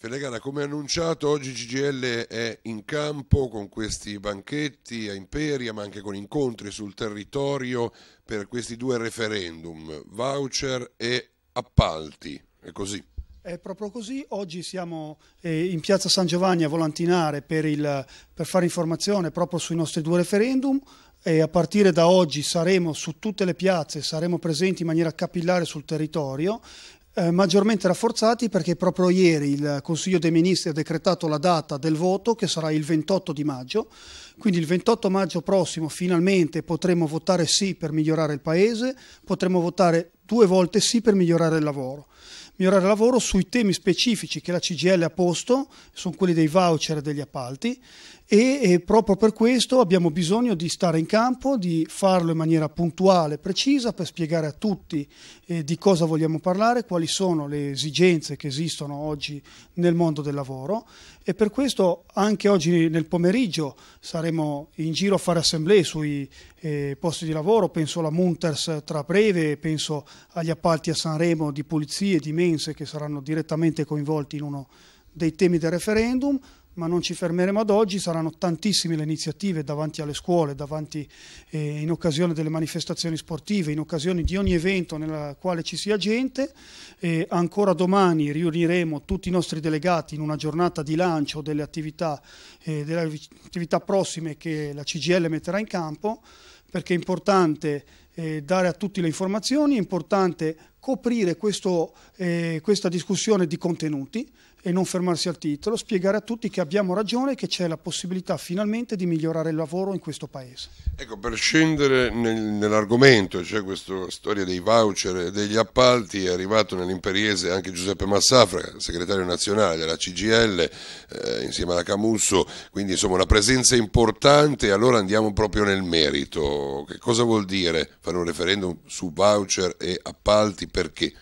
Felegana, come annunciato oggi CGL è in campo con questi banchetti a Imperia, ma anche con incontri sul territorio per questi due referendum, voucher e appalti. È così. È proprio così, oggi siamo eh, in piazza San Giovanni a Volantinare per, il, per, fare informazione proprio sui nostri due referendum e a partire da oggi saremo su tutte le piazze, saremo presenti in maniera capillare sul territorio eh, maggiormente rafforzati perché proprio ieri il Consiglio dei Ministri ha decretato la data del voto che sarà il 28 di maggio, quindi il 28 maggio prossimo finalmente potremo votare sì per migliorare il Paese, potremo votare due volte sì per migliorare il lavoro. Migliorare il lavoro sui temi specifici che la CGL ha posto, sono quelli dei voucher e degli appalti, e, e proprio per questo abbiamo bisogno di stare in campo, di farlo in maniera puntuale, e precisa, per spiegare a tutti eh, di cosa vogliamo parlare, quali sono le esigenze che esistono oggi nel mondo del lavoro e per questo anche oggi nel pomeriggio saremo in giro a fare assemblee sui eh, posti di lavoro, penso alla Munters tra breve, penso agli appalti a Sanremo di pulizie, di mense che saranno direttamente coinvolti in uno dei temi del referendum, ma non ci fermeremo ad oggi, saranno tantissime le iniziative davanti alle scuole, davanti, eh, in occasione delle manifestazioni sportive, in occasione di ogni evento nel quale ci sia gente. Eh, ancora domani riuniremo tutti i nostri delegati in una giornata di lancio delle attività, eh, delle attività prossime che la CGL metterà in campo perché è importante eh, dare a tutti le informazioni, è importante coprire questo, eh, questa discussione di contenuti e non fermarsi al titolo, spiegare a tutti che abbiamo ragione e che c'è la possibilità finalmente di migliorare il lavoro in questo Paese. Ecco, per scendere nel, nell'argomento, cioè questa storia dei voucher e degli appalti, è arrivato nell'imperiese anche Giuseppe Massafra, segretario nazionale della CGL, eh, insieme alla Camusso, quindi insomma una presenza importante, allora andiamo proprio nel merito. Che cosa vuol dire? per un referendum su voucher e appalti perché?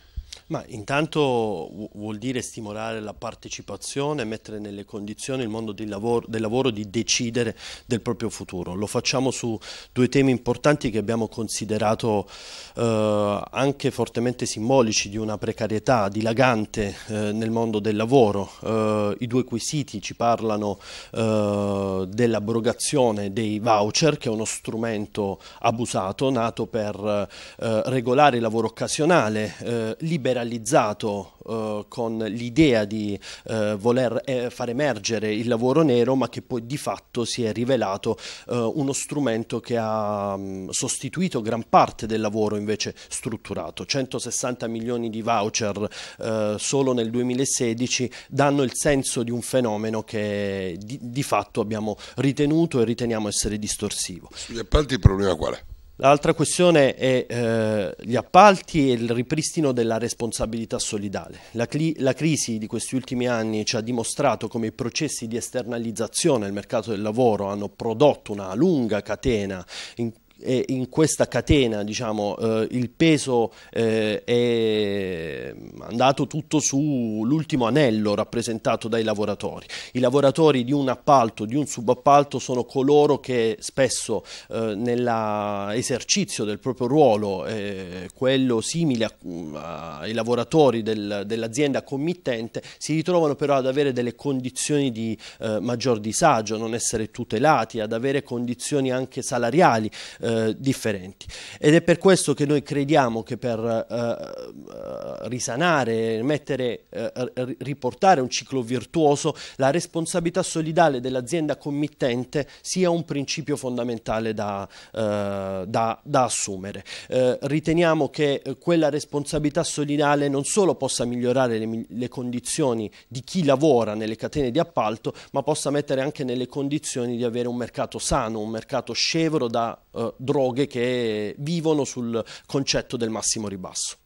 Ma intanto vuol dire stimolare la partecipazione, mettere nelle condizioni il mondo del lavoro, del lavoro, di decidere del proprio futuro. Lo facciamo su due temi importanti che abbiamo considerato eh, anche fortemente simbolici di una precarietà dilagante eh, nel mondo del lavoro. Eh, I due quesiti ci parlano eh, dell'abrogazione dei voucher, che è uno strumento abusato nato per eh, regolare il lavoro occasionale, eh, liberare generalizzato eh, con l'idea di eh, voler eh, far emergere il lavoro nero ma che poi di fatto si è rivelato eh, uno strumento che ha mh, mm, sostituito gran parte del lavoro invece strutturato. 160 milioni di voucher eh, solo nel 2016 danno il senso di un fenomeno che di, di fatto abbiamo ritenuto e riteniamo essere distorsivo. Sugli appalti il problema qual è? L'altra questione è eh, gli appalti e il ripristino della responsabilità solidale. La, la, crisi di questi ultimi anni ci ha dimostrato come i processi di esternalizzazione del mercato del lavoro hanno prodotto una lunga catena in in questa catena diciamo, eh, il peso eh, è andato tutto sull'ultimo anello rappresentato dai lavoratori. I lavoratori di un appalto, di un subappalto sono coloro che spesso eh, nell'esercizio del proprio ruolo, eh, quello simile a, mm, ai lavoratori del, dell'azienda committente, si ritrovano però ad avere delle condizioni di eh, maggior disagio, non essere tutelati, ad avere condizioni anche salariali eh, eh, differenti. Ed è per questo che noi crediamo che per eh, eh risanare, mettere, eh, riportare un ciclo virtuoso, la responsabilità solidale dell'azienda committente sia un principio fondamentale da, eh, da, da assumere. Eh, riteniamo che quella responsabilità solidale non solo possa migliorare le, le condizioni di chi lavora nelle catene di appalto, ma possa mettere anche nelle condizioni di avere un mercato sano, un mercato scevro da uh, droghe che vivono sul concetto del massimo ribasso.